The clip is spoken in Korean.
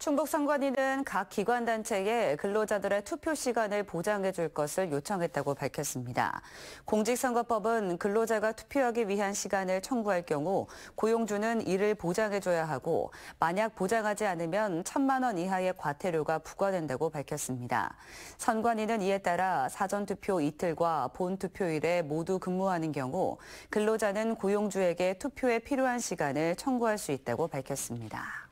충북 선관위는 각 기관단체에 근로자들의 투표 시간을 보장해 줄 것을 요청했다고 밝혔습니다. 공직선거법은 근로자가 투표하기 위한 시간을 청구할 경우 고용주는 이를 보장해 줘야 하고 만약 보장하지 않으면 천만 원 이하의 과태료가 부과된다고 밝혔습니다. 선관위는 이에 따라 사전투표 이틀과 본투표일에 모두 근무하는 경우 근로자는 고용주에게 투표에 필요한 시간을 청구할 수 있다고 밝혔습니다.